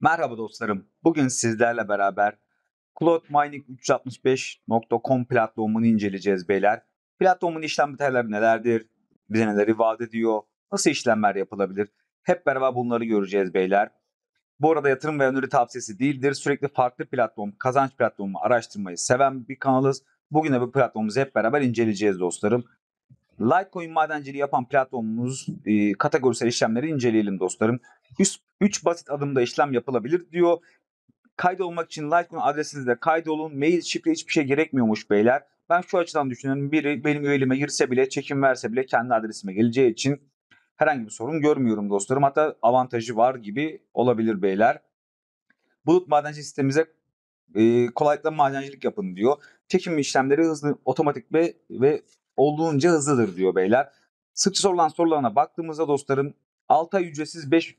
Merhaba dostlarım. Bugün sizlerle beraber Cloud Mining 365.com platformunu inceleyeceğiz beyler. Platformun işlem biterleri nelerdir? Bize neleri vaat ediyor? Nasıl işlemler yapılabilir? Hep beraber bunları göreceğiz beyler. Bu arada yatırım ve öneri tavsiyesi değildir. Sürekli farklı platform, kazanç platformu araştırmayı seven bir kanalız. Bugün de bu platformumuzu hep beraber inceleyeceğiz dostlarım. Litecoin madenciliği yapan platformumuz e, kategorisel işlemleri inceleyelim dostlarım. 3 basit adımda işlem yapılabilir diyor. Kaydolmak için Litecoin adresinizle kaydolun. Mail şifre hiçbir şey gerekmiyormuş beyler. Ben şu açıdan düşünüyorum. Biri benim üyeliğime girse bile, çekim verse bile kendi adresime geleceği için herhangi bir sorun görmüyorum dostlarım. Hatta avantajı var gibi olabilir beyler. Bulut madencilik sistemimize e, kolaylıkla madencilik yapın diyor. Çekim işlemleri hızlı, otomatik ve, ve olduğunca hızlıdır diyor beyler. Sıkça sorulan sorularına baktığımızda dostlarım 6 ay ücretsiz 5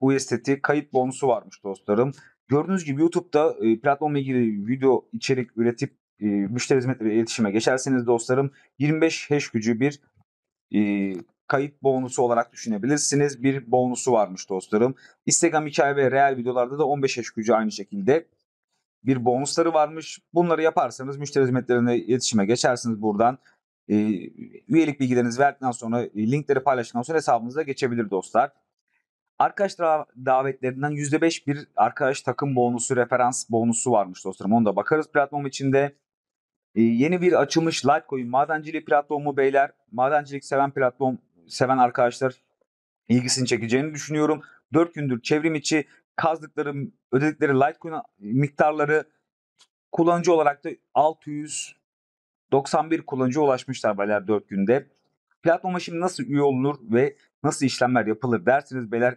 bu estetiğe kayıt bonusu varmış dostlarım. Gördüğünüz gibi YouTube'da e, platformla ilgili video içerik üretip e, müşteri hizmetleri iletişime geçerseniz dostlarım 25 hash gücü bir e, kayıt bonusu olarak düşünebilirsiniz. Bir bonusu varmış dostlarım. Instagram hikaye ve real videolarda da 15 hash gücü aynı şekilde bir bonusları varmış. Bunları yaparsanız müşteri hizmetlerine iletişime geçersiniz buradan. E, üyelik bilgilerinizi verdikten sonra e, linkleri paylaştıktan sonra hesabınıza geçebilir dostlar. Arkadaş davetlerinden %5 bir arkadaş takım bonusu, referans bonusu varmış dostlarım. Onu da bakarız platform içinde. Ee, yeni bir açılmış Litecoin madenciliği platformu beyler. Madencilik seven platform, seven arkadaşlar ilgisini çekeceğini düşünüyorum. 4 gündür çevrim içi kazdıkları, ödedikleri Litecoin miktarları kullanıcı olarak da 691 kullanıcı ulaşmışlar beyler 4 günde. Platforma şimdi nasıl üye olunur ve nasıl işlemler yapılır dersiniz beyler.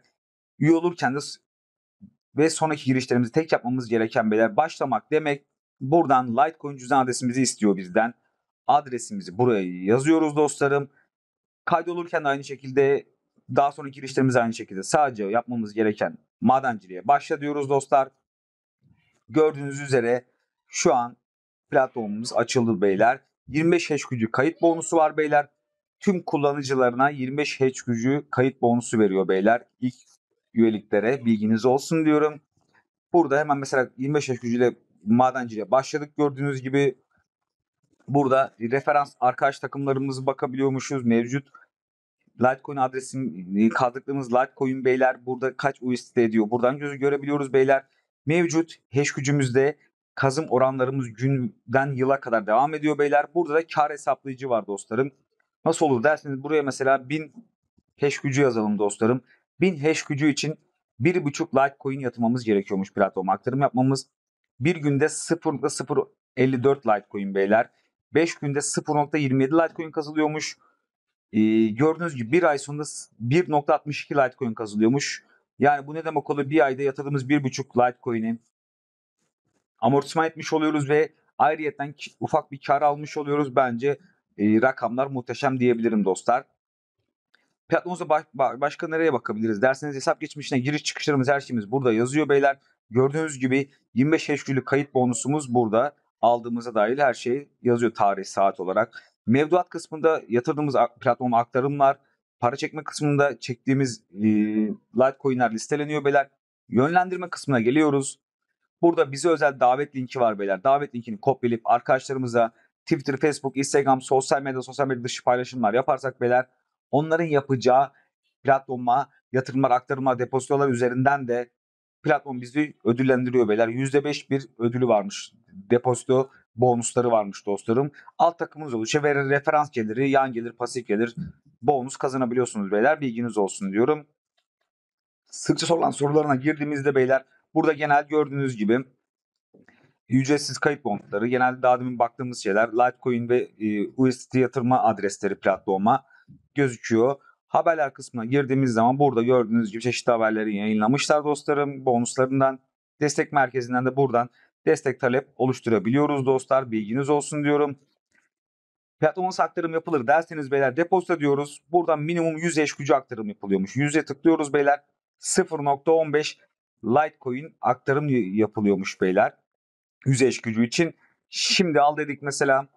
Üye olurken de ve sonraki girişlerimizi tek yapmamız gereken beyler başlamak demek. Buradan Litecoin cüzdan adresimizi istiyor bizden. Adresimizi buraya yazıyoruz dostlarım. Kaydolurken de aynı şekilde daha sonraki girişlerimiz aynı şekilde sadece yapmamız gereken madenciliğe başla diyoruz dostlar. Gördüğünüz üzere şu an platformumuz açıldı beyler. 25 hash gücü kayıt bonusu var beyler. Tüm kullanıcılarına 25 hash gücü kayıt bonusu veriyor beyler. İlk üyeliklere bilginiz olsun diyorum. Burada hemen mesela 25 yaş gücüyle madenciliğe başladık gördüğünüz gibi. Burada referans arkadaş takımlarımızı bakabiliyormuşuz mevcut. Litecoin adresim e, kaldırdığımız Litecoin beyler burada kaç USD ediyor. Buradan gözü görebiliyoruz beyler. Mevcut hash gücümüzde kazım oranlarımız günden yıla kadar devam ediyor beyler. Burada da kar hesaplayıcı var dostlarım. Nasıl olur derseniz buraya mesela 1000 hash gücü yazalım dostlarım. 1000 hash gücü için 1.5 Litecoin yatırmamız gerekiyormuş platforma aktarım yapmamız. Bir günde 0.054 Litecoin beyler. 5 günde 0.27 Litecoin kazılıyormuş. Ee, gördüğünüz gibi bir ay sonunda 1.62 Litecoin kazılıyormuş. Yani bu ne demek oluyor? Bir ayda yatırdığımız 1.5 Litecoin'i amortisman etmiş oluyoruz ve ayrıyeten ufak bir kar almış oluyoruz. Bence e, rakamlar muhteşem diyebilirim dostlar. Platformumuzda baş, başka nereye bakabiliriz derseniz hesap geçmişine giriş çıkışlarımız her şeyimiz burada yazıyor beyler. Gördüğünüz gibi 25 HQ'lük kayıt bonusumuz burada. Aldığımıza dahil her şey yazıyor tarih saat olarak. Mevduat kısmında yatırdığımız platform aktarımlar, para çekme kısmında çektiğimiz e, Litecoin'ler listeleniyor beyler. Yönlendirme kısmına geliyoruz. Burada bize özel davet linki var beyler. Davet linkini kopyalayıp arkadaşlarımıza Twitter, Facebook, Instagram, sosyal medya, sosyal medya dışı paylaşımlar yaparsak beyler onların yapacağı platforma yatırımlar, aktarma, depozitolar üzerinden de platform bizi ödüllendiriyor beyler. %5 bir ödülü varmış. Depozito bonusları varmış dostlarım. Alt takımımız oluşuyor ve referans geliri, yan gelir, pasif gelir bonus kazanabiliyorsunuz beyler. Bilginiz olsun diyorum. Sıkça sorulan sorularına girdiğimizde beyler burada genel gördüğünüz gibi ücretsiz kayıt bonusları, genelde daha demin baktığımız şeyler Litecoin ve e, USDT yatırma adresleri platforma gözüküyor. Haberler kısmına girdiğimiz zaman burada gördüğünüz gibi çeşitli haberleri yayınlamışlar dostlarım. Bonuslarından, destek merkezinden de buradan destek talep oluşturabiliyoruz dostlar. Bilginiz olsun diyorum. Performans aktarım yapılır derseniz beyler depozito diyoruz. Buradan minimum 100 eş gücü aktarım yapılıyormuş. 100'e tıklıyoruz beyler. 0.15 Litecoin aktarım yapılıyormuş beyler. 100 eş gücü için. Şimdi al dedik mesela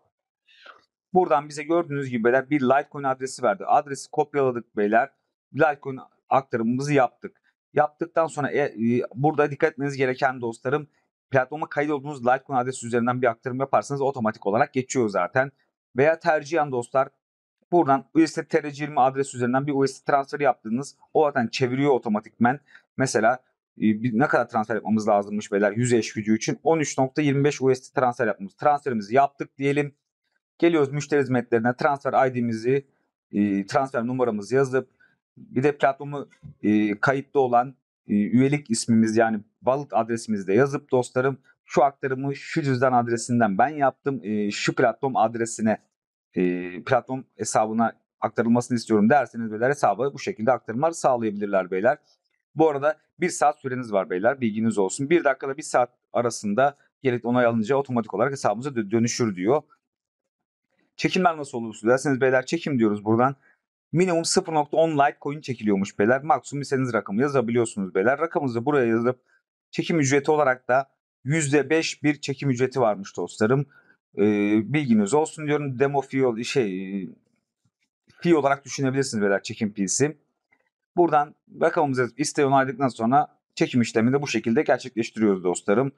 Buradan bize gördüğünüz gibi beyler bir Litecoin adresi verdi. Adresi kopyaladık beyler. Litecoin aktarımımızı yaptık. Yaptıktan sonra e, e, burada dikkat etmeniz gereken dostlarım platforma kayıt olduğunuz Litecoin adresi üzerinden bir aktarım yaparsanız otomatik olarak geçiyor zaten. Veya tercihen dostlar buradan USD TR20 adresi üzerinden bir USD transferi yaptığınız o zaten çeviriyor otomatikmen. Mesela e, ne kadar transfer yapmamız lazımmış beyler 100 eş gücü için 13.25 USD transfer yapmamız. Transferimizi yaptık diyelim. Geliyoruz müşteri hizmetlerine transfer ID'mizi, e, transfer numaramızı yazıp bir de platformu e, kayıtlı olan e, üyelik ismimiz yani balık adresimizi de yazıp dostlarım şu aktarımı şu cüzdan adresinden ben yaptım şu platform adresine e, platform hesabına aktarılmasını istiyorum derseniz beyler hesabı bu şekilde aktarımlar sağlayabilirler beyler. Bu arada bir saat süreniz var beyler bilginiz olsun. Bir dakikada bir saat arasında gerekli onay alınca otomatik olarak hesabımıza dönüşür diyor. Çekimler nasıl olursa derseniz beyler çekim diyoruz buradan. Minimum 0.10 Litecoin çekiliyormuş beyler. Maksimum istediğiniz rakamı yazabiliyorsunuz beyler. Rakamınızı buraya yazıp çekim ücreti olarak da %5 bir çekim ücreti varmış dostlarım. Ee, bilginiz olsun diyorum. Demo fee, şey, fee olarak düşünebilirsiniz beyler çekim fee'si. Buradan rakamımızı yazıp isteği onayladıktan sonra çekim işlemini de bu şekilde gerçekleştiriyoruz dostlarım.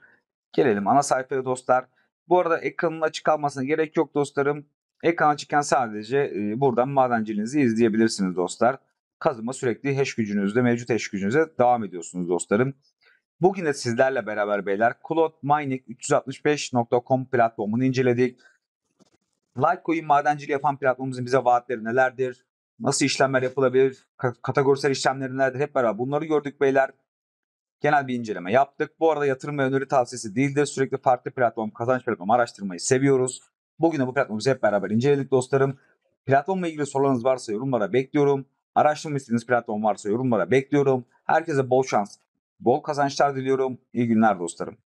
Gelelim ana sayfaya dostlar. Bu arada ekranın açık kalmasına gerek yok dostlarım. Ekran açıkken sadece buradan madenciliğinizi izleyebilirsiniz dostlar. Kazıma sürekli hash gücünüzde, mevcut hash gücünüze devam ediyorsunuz dostlarım. Bugün de sizlerle beraber beyler Cloud Mining 365.com platformunu inceledik. Litecoin madenciliği yapan platformumuzun bize vaatleri nelerdir? Nasıl işlemler yapılabilir? Kategorisel işlemler nelerdir? Hep beraber bunları gördük beyler. Genel bir inceleme yaptık. Bu arada yatırım ve öneri tavsiyesi değildir. Sürekli farklı platform kazanç platform araştırmayı seviyoruz. Bugün de bu platformumuzu hep beraber inceledik dostlarım. Platformla ilgili sorularınız varsa yorumlara bekliyorum. Araştırma istediğiniz platform varsa yorumlara bekliyorum. Herkese bol şans, bol kazançlar diliyorum. İyi günler dostlarım.